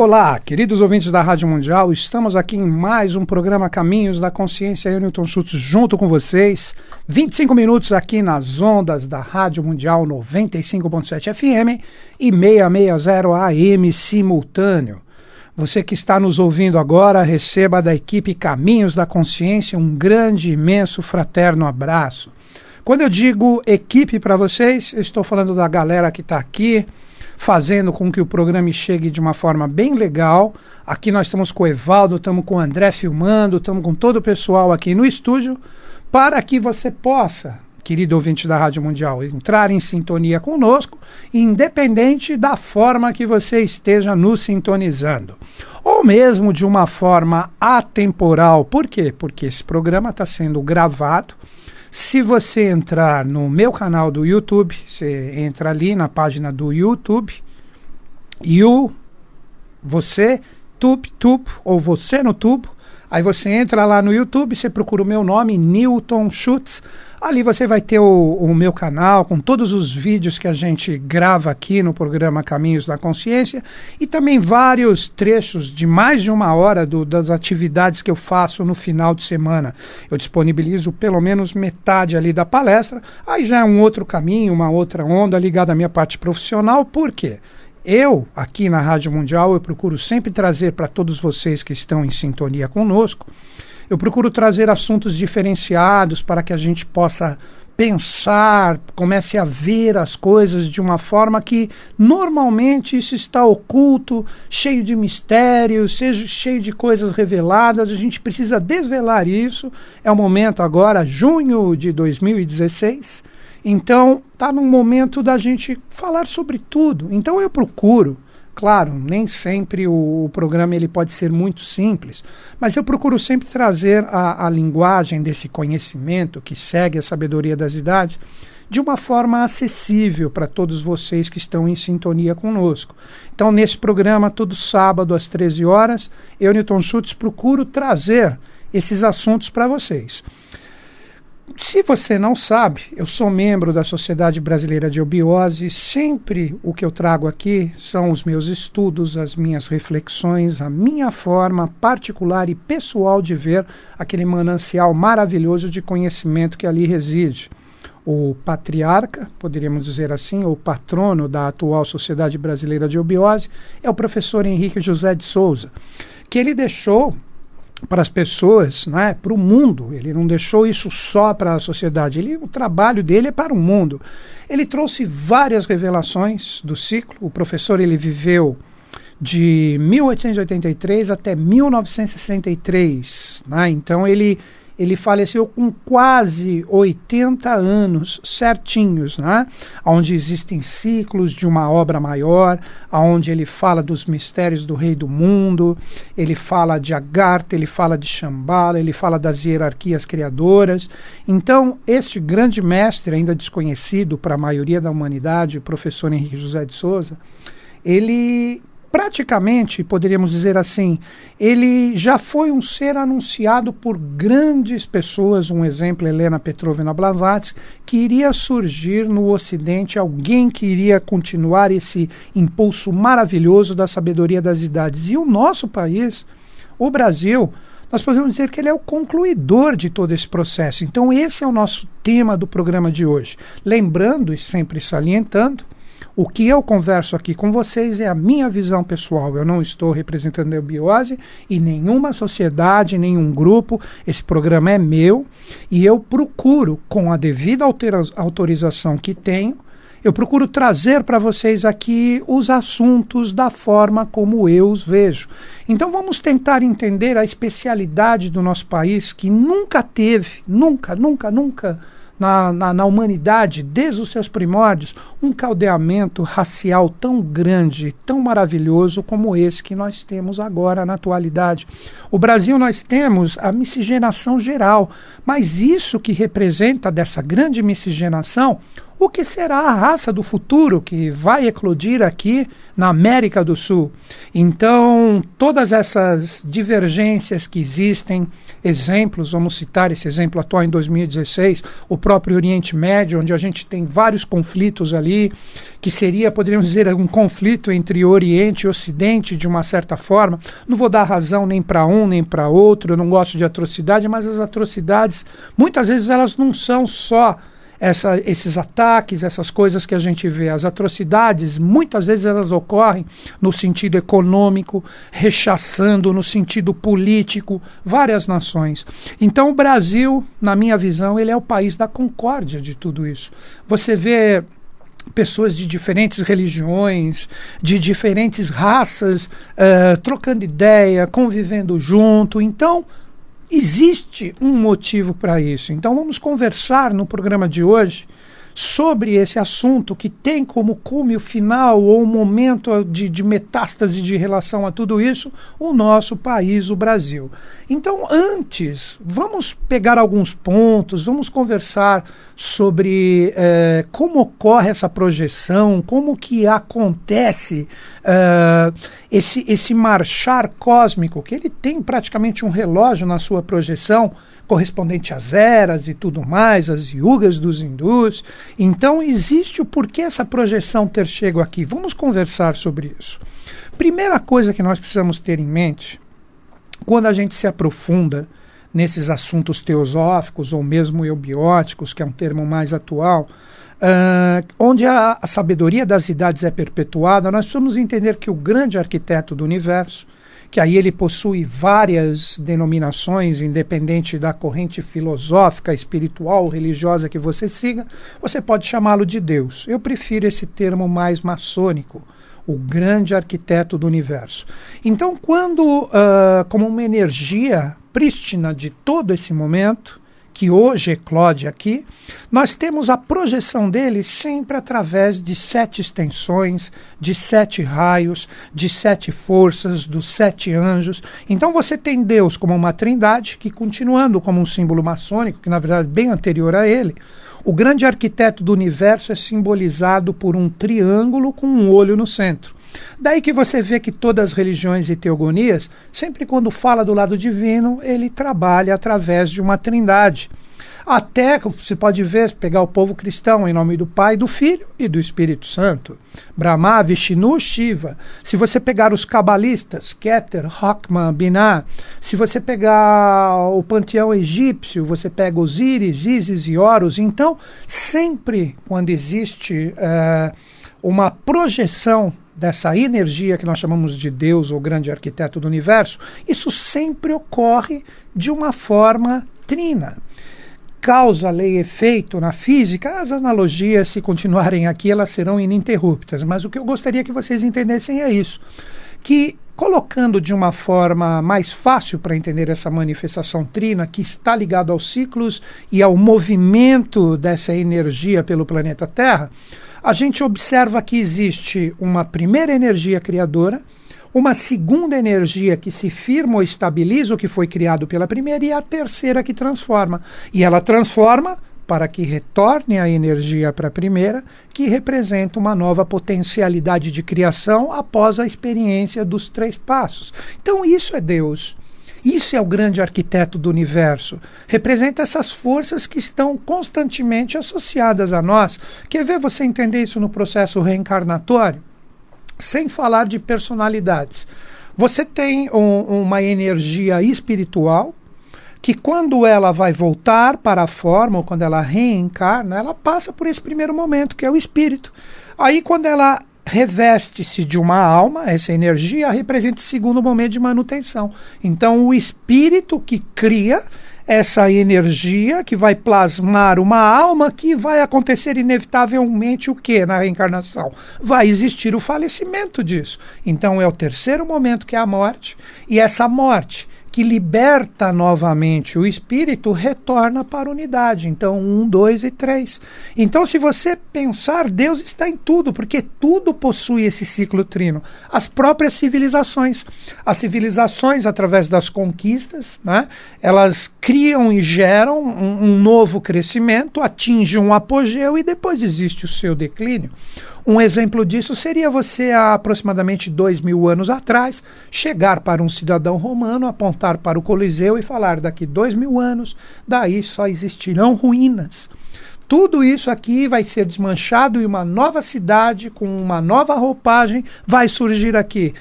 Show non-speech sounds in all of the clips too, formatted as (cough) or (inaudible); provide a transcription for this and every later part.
Olá, queridos ouvintes da Rádio Mundial, estamos aqui em mais um programa Caminhos da Consciência. Eu, Newton Schultz, junto com vocês. 25 minutos aqui nas ondas da Rádio Mundial 95.7 FM e 660 AM simultâneo. Você que está nos ouvindo agora, receba da equipe Caminhos da Consciência um grande, imenso, fraterno abraço. Quando eu digo equipe para vocês, eu estou falando da galera que está aqui fazendo com que o programa chegue de uma forma bem legal. Aqui nós estamos com o Evaldo, estamos com o André filmando, estamos com todo o pessoal aqui no estúdio, para que você possa, querido ouvinte da Rádio Mundial, entrar em sintonia conosco, independente da forma que você esteja nos sintonizando. Ou mesmo de uma forma atemporal. Por quê? Porque esse programa está sendo gravado se você entrar no meu canal do YouTube, você entra ali na página do YouTube, e o você, tube, tubo, ou você no tubo, Aí você entra lá no YouTube, você procura o meu nome, Newton Schutz. Ali você vai ter o, o, meu canal com todos os vídeos que a gente grava aqui no programa Caminhos da Consciência e também vários trechos de mais de uma hora do, das atividades que eu faço no final de semana. Eu disponibilizo pelo menos metade ali da palestra, aí já é um outro caminho, uma outra onda ligada à minha parte profissional, por quê? Eu, aqui na Rádio Mundial, eu procuro sempre trazer para todos vocês que estão em sintonia conosco, eu procuro trazer assuntos diferenciados para que a gente possa pensar, comece a ver as coisas de uma forma que normalmente isso está oculto, cheio de mistérios, seja cheio de coisas reveladas. A gente precisa desvelar isso. É o momento agora, junho de 2016 então, está num momento da gente falar sobre tudo. Então, eu procuro, claro, nem sempre o, o programa ele pode ser muito simples, mas eu procuro sempre trazer a, a linguagem desse conhecimento que segue a sabedoria das idades de uma forma acessível para todos vocês que estão em sintonia conosco. Então, nesse programa, todo sábado às 13 horas, eu, Newton Schultz, procuro trazer esses assuntos para vocês. Se você não sabe, eu sou membro da Sociedade Brasileira de Obiose. Sempre o que eu trago aqui são os meus estudos, as minhas reflexões, a minha forma particular e pessoal de ver aquele manancial maravilhoso de conhecimento que ali reside. O patriarca, poderíamos dizer assim, ou patrono da atual Sociedade Brasileira de Obiose, é o professor Henrique José de Souza, que ele deixou para as pessoas, né, para o mundo. Ele não deixou isso só para a sociedade. Ele, o trabalho dele é para o mundo. Ele trouxe várias revelações do ciclo. O professor ele viveu de 1883 até 1963, né? Então ele ele faleceu com quase 80 anos certinhos, né? Onde existem ciclos de uma obra maior, aonde ele fala dos mistérios do rei do mundo, ele fala de Agartha, ele fala de Shambhala, ele fala das hierarquias criadoras. Então, este grande mestre, ainda desconhecido para a maioria da humanidade, o professor Henrique José de Souza, ele praticamente, poderíamos dizer assim, ele já foi um ser anunciado por grandes pessoas, um exemplo, Helena Petrovna Blavatsky, que iria surgir no Ocidente alguém que iria continuar esse impulso maravilhoso da sabedoria das idades. E o nosso país, o Brasil, nós podemos dizer que ele é o concluidor de todo esse processo. Então, esse é o nosso tema do programa de hoje. Lembrando e sempre salientando o que eu converso aqui com vocês é a minha visão pessoal. Eu não estou representando a eubiose e nenhuma sociedade, nenhum grupo. Esse programa é meu e eu procuro, com a devida autorização que tenho, eu procuro trazer para vocês aqui os assuntos da forma como eu os vejo. Então vamos tentar entender a especialidade do nosso país que nunca teve, nunca, nunca, nunca na, na, na humanidade, desde os seus primórdios, um caldeamento racial tão grande, tão maravilhoso como esse que nós temos agora na atualidade. O Brasil, nós temos a miscigenação geral, mas isso que representa dessa grande miscigenação, o que será a raça do futuro que vai eclodir aqui na América do Sul. Então, todas essas divergências que existem, exemplos, vamos citar esse exemplo atual em 2016, o próprio Oriente Médio, onde a gente tem vários conflitos ali, que seria, poderíamos dizer, um conflito entre Oriente e Ocidente, de uma certa forma. Não vou dar razão nem para um nem para outro, eu não gosto de atrocidade, mas as atrocidades, muitas vezes, elas não são só essa, esses ataques, essas coisas que a gente vê, as atrocidades, muitas vezes elas ocorrem no sentido econômico, rechaçando no sentido político várias nações. Então o Brasil, na minha visão, ele é o país da concórdia de tudo isso. Você vê pessoas de diferentes religiões, de diferentes raças, uh, trocando ideia, convivendo junto. Então, Existe um motivo para isso. Então vamos conversar no programa de hoje sobre esse assunto que tem como cume o final ou o momento de, de metástase de relação a tudo isso, o nosso país, o Brasil. Então, antes, vamos pegar alguns pontos, vamos conversar sobre eh, como ocorre essa projeção, como que acontece eh, esse, esse marchar cósmico, que ele tem praticamente um relógio na sua projeção, correspondente às eras e tudo mais, as yugas dos hindus. Então, existe o porquê essa projeção ter chego aqui. Vamos conversar sobre isso. Primeira coisa que nós precisamos ter em mente, quando a gente se aprofunda nesses assuntos teosóficos ou mesmo eubióticos, que é um termo mais atual, Uh, onde a, a, sabedoria das idades é perpetuada, nós precisamos entender que o grande arquiteto do universo que aí ele possui várias denominações, independente da corrente filosófica, espiritual, religiosa que você siga, você pode chamá-lo de Deus. Eu prefiro esse termo mais maçônico, o grande arquiteto do universo. Então, quando, uh, como uma energia prístina de todo esse momento, que hoje eclode aqui, nós temos a projeção dele sempre através de sete extensões, de sete raios, de sete forças, dos sete anjos. Então você tem Deus como uma trindade, que continuando como um símbolo maçônico, que na verdade é bem anterior a ele, o grande arquiteto do universo é simbolizado por um triângulo com um olho no centro. Daí que você vê que todas as religiões e teogonias, sempre quando fala do lado divino, ele trabalha através de uma trindade. Até você pode ver, pegar o povo cristão em nome do Pai, do Filho e do Espírito Santo. Brahma, Vishnu, Shiva. Se você pegar os cabalistas, Keter, Hakman, Binah. Se você pegar o panteão egípcio, você pega Osíris, Isis e Horus. Então, sempre quando existe é, uma projeção dessa energia que nós chamamos de Deus ou grande arquiteto do universo, isso sempre ocorre de uma forma trina. Causa, lei e efeito na física, as analogias, se continuarem aqui, elas serão ininterruptas. Mas o que eu gostaria que vocês entendessem é isso: que colocando de uma forma mais fácil para entender essa manifestação trina, que está ligada aos ciclos e ao movimento dessa energia pelo planeta Terra, a gente observa que existe uma primeira energia criadora, uma segunda energia que se firma ou estabiliza o que foi criado pela primeira e a terceira que transforma. E ela transforma para que retorne a energia para a primeira, que representa uma nova potencialidade de criação após a experiência dos três passos. Então, isso é Deus. Isso é o grande arquiteto do universo. Representa essas forças que estão constantemente associadas a nós. Quer ver você entender isso no processo reencarnatório? Sem falar de personalidades. Você tem um, uma energia espiritual que quando ela vai voltar para a forma, ou quando ela reencarna, ela passa por esse primeiro momento, que é o espírito. Aí, quando ela reveste-se de uma alma, essa energia representa o segundo momento de manutenção. Então, o espírito que cria essa energia que vai plasmar uma alma que vai acontecer inevitavelmente o que na reencarnação? Vai existir o falecimento disso. Então é o terceiro momento que é a morte, e essa morte que liberta novamente o espírito, retorna para a unidade. Então, um, dois e três. Então, se você pensar, Deus está em tudo, porque tudo possui esse ciclo trino. As próprias civilizações. As civilizações, através das conquistas, né, elas criam e geram um, um novo crescimento, atingem um apogeu e depois existe o seu declínio. Um exemplo disso seria você, há aproximadamente dois mil anos atrás, chegar para um cidadão romano, apontar para o Coliseu e falar: daqui dois mil anos, daí só existirão ruínas. Tudo isso aqui vai ser desmanchado e uma nova cidade com uma nova roupagem vai surgir aqui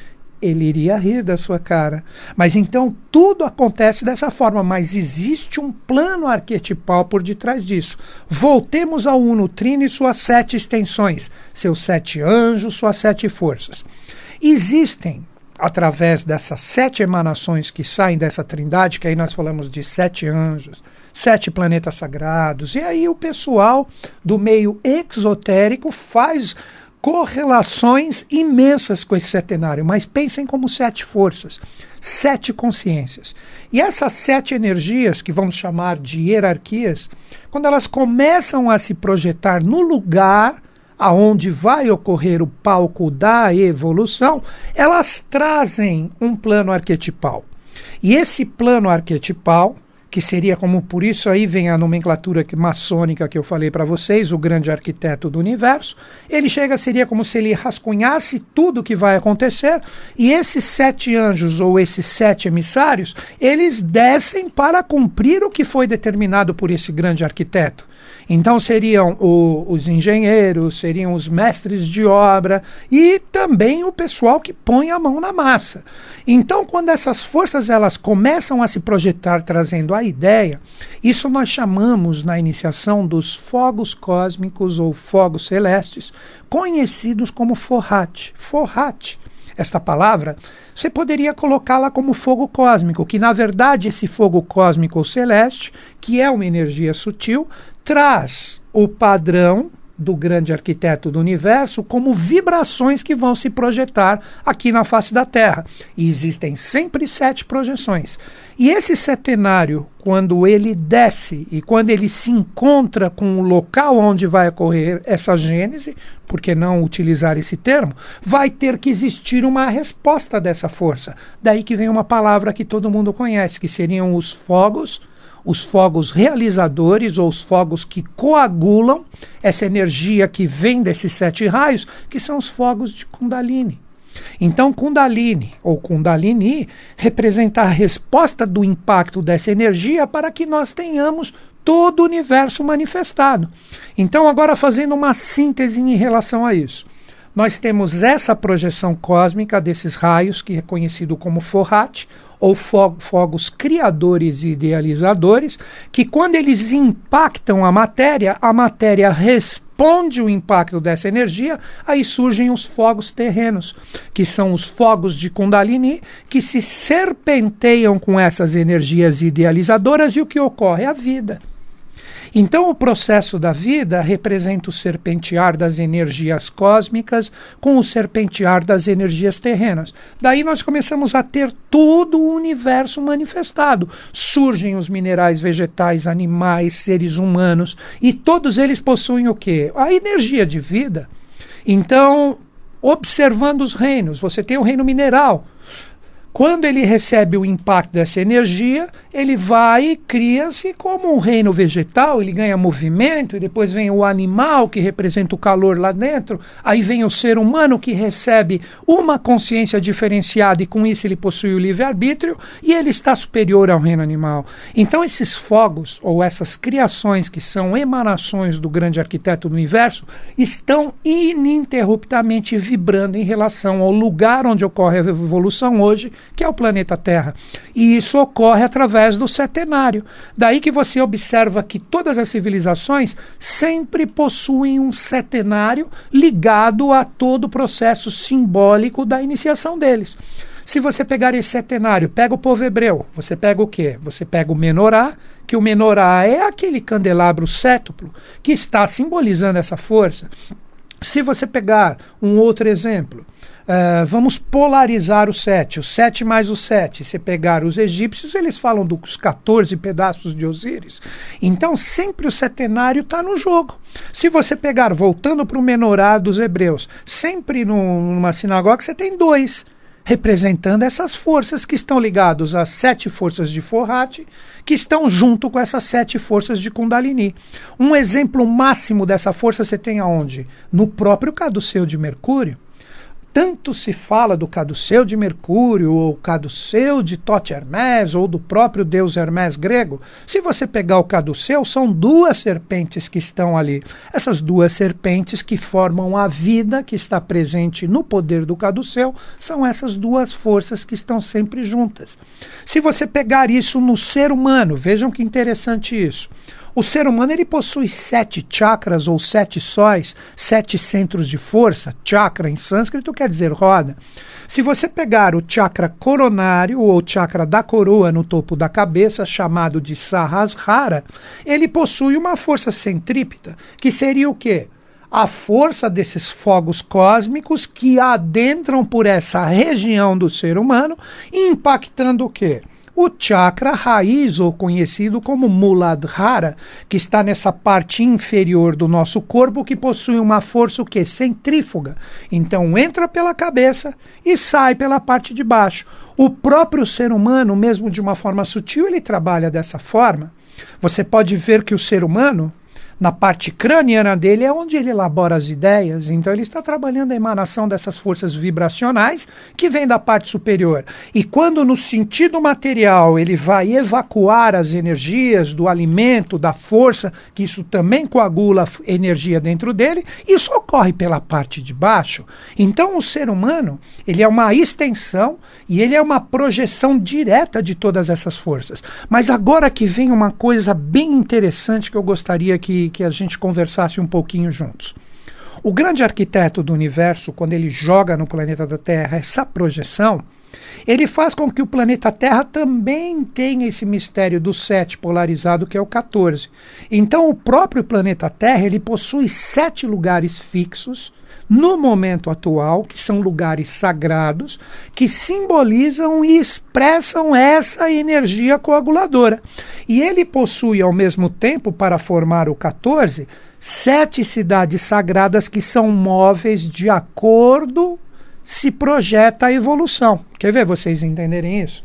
ele iria rir da sua cara. Mas então tudo acontece dessa forma, mas existe um plano arquetipal por detrás disso. Voltemos ao Uno Trino e suas sete extensões, seus sete anjos, suas sete forças. Existem, através dessas sete emanações que saem dessa trindade, que aí nós falamos de sete anjos, sete planetas sagrados, e aí o pessoal do meio exotérico faz correlações imensas com esse setenário, mas pensem como sete forças, sete consciências. E essas sete energias, que vamos chamar de hierarquias, quando elas começam a se projetar no lugar aonde vai ocorrer o palco da evolução, elas trazem um plano arquetipal. E esse plano arquetipal que seria como por isso aí vem a nomenclatura maçônica que eu falei para vocês, o grande arquiteto do universo. Ele chega, seria como se ele rascunhasse tudo o que vai acontecer, e esses sete anjos ou esses sete emissários, eles descem para cumprir o que foi determinado por esse grande arquiteto. Então seriam o, os engenheiros, seriam os mestres de obra e também o pessoal que põe a mão na massa. Então, quando essas forças elas começam a se projetar trazendo a ideia, isso nós chamamos na iniciação dos fogos cósmicos ou fogos celestes, conhecidos como forrati, Forrate esta palavra, você poderia colocá-la como fogo cósmico, que na verdade esse fogo cósmico celeste, que é uma energia sutil, traz o padrão do grande arquiteto do universo como vibrações que vão se projetar aqui na face da Terra. E existem sempre sete projeções. E esse setenário, quando ele desce e quando ele se encontra com o local onde vai ocorrer essa gênese, por que não utilizar esse termo, vai ter que existir uma resposta dessa força. Daí que vem uma palavra que todo mundo conhece, que seriam os fogos os fogos realizadores ou os fogos que coagulam essa energia que vem desses sete raios, que são os fogos de Kundalini. Então, Kundalini ou Kundalini representa a resposta do impacto dessa energia para que nós tenhamos todo o universo manifestado. Então, agora fazendo uma síntese em relação a isso. Nós temos essa projeção cósmica desses raios, que é conhecido como Forrat, ou fogos criadores e idealizadores, que quando eles impactam a matéria, a matéria responde o impacto dessa energia, aí surgem os fogos terrenos, que são os fogos de Kundalini, que se serpenteiam com essas energias idealizadoras e o que ocorre? A vida. Então, o processo da vida representa o serpentear das energias cósmicas com o serpentear das energias terrenas. Daí nós começamos a ter todo o universo manifestado. Surgem os minerais, vegetais, animais, seres humanos e todos eles possuem o quê? A energia de vida. Então, observando os reinos, você tem o reino mineral quando ele recebe o impacto dessa energia, ele vai e cria-se como um reino vegetal, ele ganha movimento, e depois vem o animal que representa o calor lá dentro, aí vem o ser humano que recebe uma consciência diferenciada e com isso ele possui o livre-arbítrio e ele está superior ao reino animal. Então esses fogos ou essas criações que são emanações do grande arquiteto do universo estão ininterruptamente vibrando em relação ao lugar onde ocorre a evolução hoje que é o planeta Terra. E isso ocorre através do setenário. Daí que você observa que todas as civilizações sempre possuem um setenário ligado a todo o processo simbólico da iniciação deles. Se você pegar esse setenário, pega o povo hebreu, você pega o quê? Você pega o menorá, que o menorá é aquele candelabro sétuplo que está simbolizando essa força. Se você pegar um outro exemplo, ah, vamos polarizar o sete o sete mais o sete Se pegar os egípcios, eles falam dos 14 pedaços de Osíris. Então, sempre o setenário está no jogo. Se você pegar, voltando para o menorá dos hebreus, sempre numa sinagoga você tem dois representando essas forças que estão ligados às sete forças de Forrat, que estão junto com essas sete forças de Kundalini. Um exemplo máximo dessa força você tem aonde? No próprio caduceu de Mercúrio tanto se fala do caduceu de Mercúrio, ou caduceu de Tote Hermes, ou do próprio deus Hermes grego, se você pegar o caduceu, são duas serpentes que estão ali. Essas duas serpentes que formam a vida que está presente no poder do caduceu, são essas duas forças que estão sempre juntas. Se você pegar isso no ser humano, vejam que interessante isso. O ser humano ele possui sete chakras ou sete sóis, sete centros de força. Chakra em sânscrito quer dizer roda. Se você pegar o chakra coronário ou chakra da coroa no topo da cabeça, chamado de Sahasrara, ele possui uma força centrípeta, que seria o quê? a força desses fogos cósmicos que adentram por essa região do ser humano, impactando o quê? O chakra raiz, ou conhecido como Muladhara, que está nessa parte inferior do nosso corpo, que possui uma força o quê? centrífuga. Então entra pela cabeça e sai pela parte de baixo. O próprio ser humano, mesmo de uma forma sutil, ele trabalha dessa forma. Você pode ver que o ser humano, na parte craniana dele é onde ele elabora as ideias. Então ele está trabalhando a emanação dessas forças vibracionais que vem da parte superior. E quando no sentido material ele vai evacuar as energias do alimento, da força, que isso também coagula energia dentro dele, isso ocorre pela parte de baixo. Então o ser humano, ele é uma extensão e ele é uma projeção direta de todas essas forças. Mas agora que vem uma coisa bem interessante que eu gostaria que que a gente conversasse um pouquinho juntos. O grande arquiteto do universo, quando ele joga no planeta da Terra essa projeção, ele faz com que o planeta Terra também tenha esse mistério do 7 polarizado, que é o 14. Então, o próprio planeta Terra ele possui sete lugares fixos no momento atual, que são lugares sagrados, que simbolizam e expressam essa energia coaguladora. E ele possui, ao mesmo tempo, para formar o 14, sete cidades sagradas que são móveis de acordo se projeta a evolução. Quer ver vocês entenderem isso?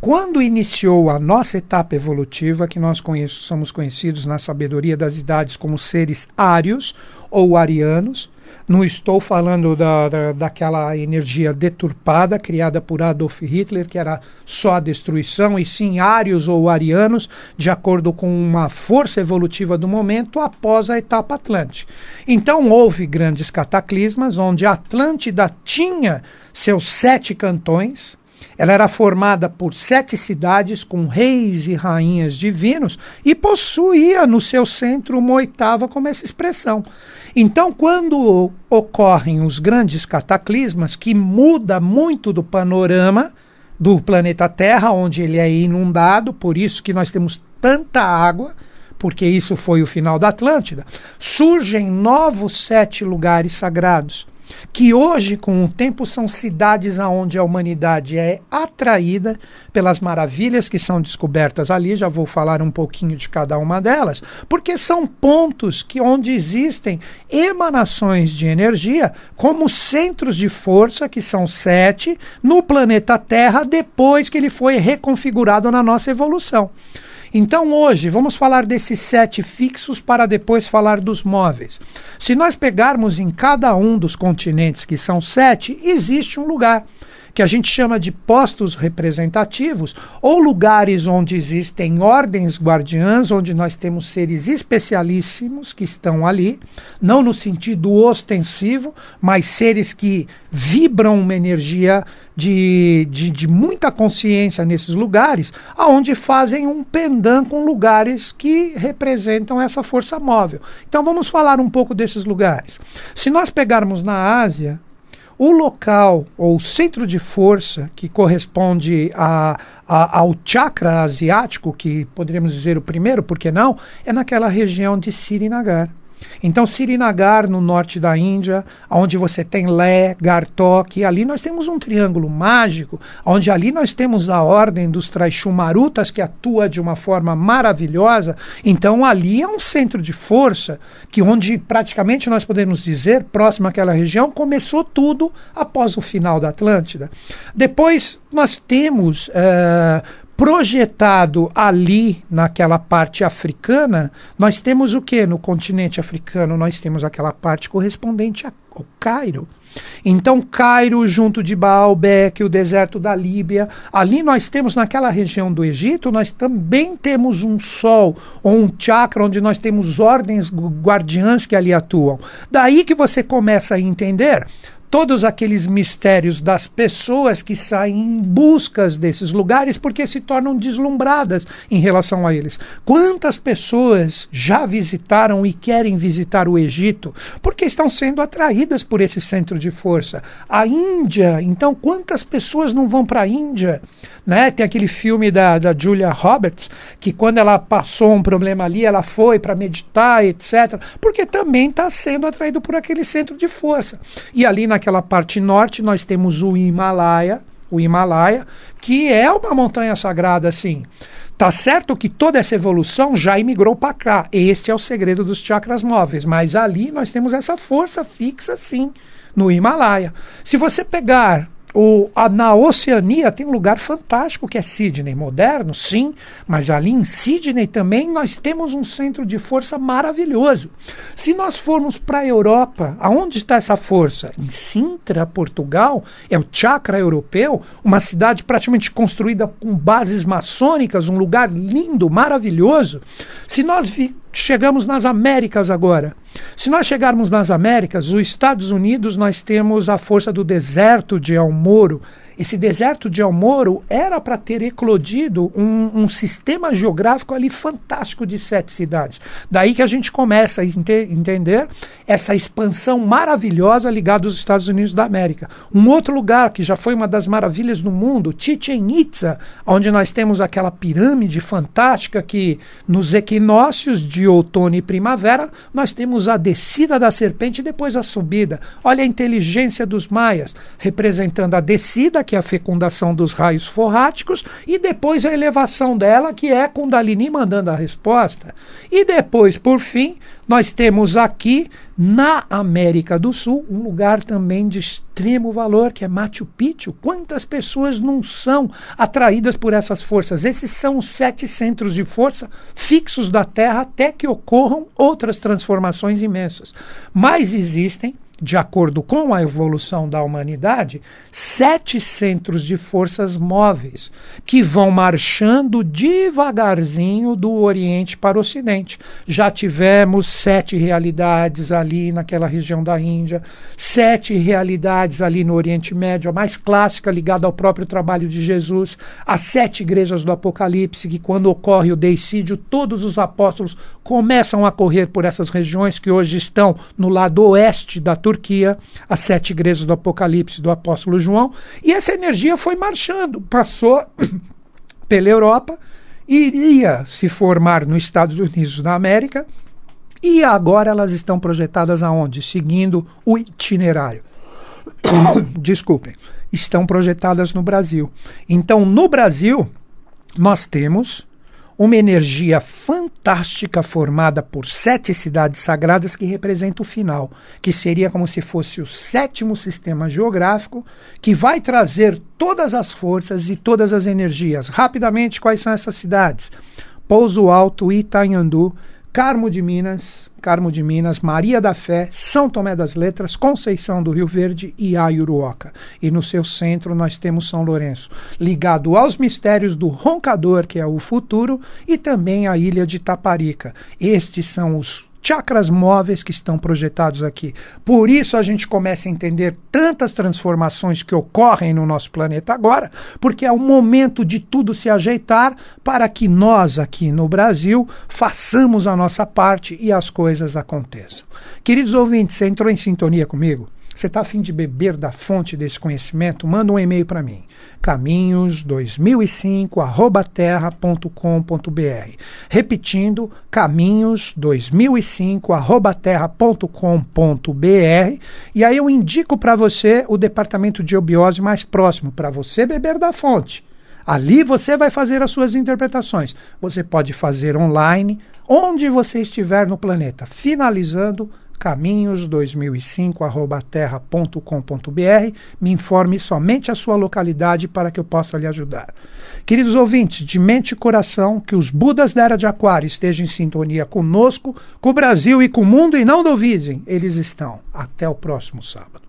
Quando iniciou a nossa etapa evolutiva, que nós conheço, somos conhecidos na sabedoria das idades como seres ários ou arianos, não estou falando da, da, daquela energia deturpada criada por Adolf Hitler, que era só a destruição, e sim ários ou arianos, de acordo com uma força evolutiva do momento após a etapa Atlante. Então houve grandes cataclismas, onde a Atlântida tinha seus sete cantões, ela era formada por sete cidades com reis e rainhas divinos e possuía no seu centro uma oitava como essa expressão. Então, quando ocorrem os grandes cataclismas, que muda muito do panorama do planeta Terra, onde ele é inundado, por isso que nós temos tanta água, porque isso foi o final da Atlântida, surgem novos sete lugares sagrados que hoje, com o tempo, são cidades aonde a humanidade é atraída pelas maravilhas que são descobertas ali, já vou falar um pouquinho de cada uma delas, porque são pontos que onde existem emanações de energia como centros de força, que são sete, no planeta Terra depois que ele foi reconfigurado na nossa evolução. Então hoje vamos falar desses sete fixos para depois falar dos móveis. Se nós pegarmos em cada um dos continentes, que são sete, existe um lugar que a gente chama de postos representativos, ou lugares onde existem ordens guardiãs, onde nós temos seres especialíssimos que estão ali, não no sentido ostensivo, mas seres que vibram uma energia de, de, de, muita consciência nesses lugares, aonde fazem um pendan com lugares que representam essa força móvel. Então vamos falar um pouco desses lugares. Se nós pegarmos na Ásia, o local ou centro de força que corresponde a, a, ao chakra asiático, que poderíamos dizer o primeiro, por que não, é naquela região de Sirinagar. Então, Sirinagar, no norte da Índia, onde você tem Lé, Gartok, ali nós temos um triângulo mágico, onde ali nós temos a ordem dos Traixumarutas, que atua de uma forma maravilhosa. Então, ali é um centro de força, que onde praticamente nós podemos dizer, próximo àquela região, começou tudo após o final da Atlântida. Depois, nós temos. Eh, projetado ali naquela parte africana, nós temos o que no continente africano? Nós temos aquela parte correspondente ao Cairo. Então, Cairo, junto de Baalbek, o deserto da Líbia, ali nós temos, naquela região do Egito, nós também temos um sol ou um chakra onde nós temos ordens guardiãs que ali atuam. Daí que você começa a entender todos aqueles mistérios das pessoas que saem em buscas desses lugares porque se tornam deslumbradas em relação a eles. Quantas pessoas já visitaram e querem visitar o Egito porque estão sendo atraídas por esse centro de força? A Índia, então, quantas pessoas não vão para a Índia? Né? Tem aquele filme da, da Julia Roberts que quando ela passou um problema ali, ela foi para meditar, etc. Porque também está sendo atraído por aquele centro de força. E ali naquele naquela parte norte nós temos o Himalaia, o Himalaia, que é uma montanha sagrada, assim. Tá certo que toda essa evolução já imigrou para cá. Este é o segredo dos chakras móveis, mas ali nós temos essa força fixa, sim, no Himalaia. Se você pegar o, a, na Oceania tem um lugar fantástico que é Sydney, moderno, sim, mas ali em Sydney também nós temos um centro de força maravilhoso. Se nós formos para a Europa, aonde está essa força? Em Sintra, Portugal, é o Chakra Europeu, uma cidade praticamente construída com bases maçônicas, um lugar lindo, maravilhoso. Se nós chegamos nas Américas agora. Se nós chegarmos nas Américas, os Estados Unidos, nós temos a força do deserto de El Moro, esse deserto de El Moro era para ter eclodido um, um, sistema geográfico ali fantástico de sete cidades. Daí que a gente começa a entender essa expansão maravilhosa ligada aos Estados Unidos da América. Um outro lugar que já foi uma das maravilhas do mundo, Chichen Itza, onde nós temos aquela pirâmide fantástica que nos equinócios de outono e primavera nós temos a descida da serpente e depois a subida. Olha a inteligência dos maias representando a descida que é a fecundação dos raios forráticos, e depois a elevação dela, que é Kundalini mandando a resposta. E depois, por fim, nós temos aqui na América do Sul um lugar também de extremo valor, que é Machu Picchu. Quantas pessoas não são atraídas por essas forças? Esses são os sete centros de força fixos da Terra até que ocorram outras transformações imensas. Mas existem de acordo com a evolução da humanidade, sete centros de forças móveis que vão marchando devagarzinho do Oriente para o Ocidente. Já tivemos sete realidades ali naquela região da Índia, sete realidades ali no Oriente Médio, a mais clássica ligada ao próprio trabalho de Jesus, as sete igrejas do Apocalipse, que quando ocorre o deicídio, todos os apóstolos começam a correr por essas regiões que hoje estão no lado oeste da Turquia, as sete igrejas do Apocalipse do apóstolo João, e essa energia foi marchando, passou (coughs) pela Europa, iria se formar nos Estados Unidos da América, e agora elas estão projetadas aonde? Seguindo o itinerário. (coughs) Desculpem. Estão projetadas no Brasil. Então, no Brasil, nós temos uma energia fantástica formada por sete cidades sagradas que representa o final, que seria como se fosse o sétimo sistema geográfico, que vai trazer todas as forças e todas as energias. Rapidamente, quais são essas cidades? Pouso Alto, Itanhandu, Carmo de Minas, Carmo de Minas, Maria da Fé, São Tomé das Letras, Conceição do Rio Verde e Ayuruoca. E no seu centro nós temos São Lourenço, ligado aos mistérios do Roncador, que é o futuro, e também a ilha de Taparica. Estes são os chakras móveis que estão projetados aqui. Por isso a gente começa a entender tantas transformações que ocorrem no nosso planeta agora, porque é o momento de tudo se ajeitar para que nós aqui no Brasil façamos a nossa parte e as coisas aconteçam. Queridos ouvintes, você entrou em sintonia comigo? Você está afim de beber da fonte desse conhecimento? Manda um e-mail para mim. caminhos2005@terra.com.br. Repetindo, caminhos2005@terra.com.br. E aí eu indico para você o departamento de obiose mais próximo para você beber da fonte. Ali você vai fazer as suas interpretações. Você pode fazer online, onde você estiver no planeta. Finalizando caminhos2005@terra.com.br. Me informe somente a sua localidade para que eu possa lhe ajudar. Queridos ouvintes, de mente e coração, que os Budas da Era de Aquário estejam em sintonia conosco, com o Brasil e com o mundo e não duvidem, eles estão. Até o próximo sábado.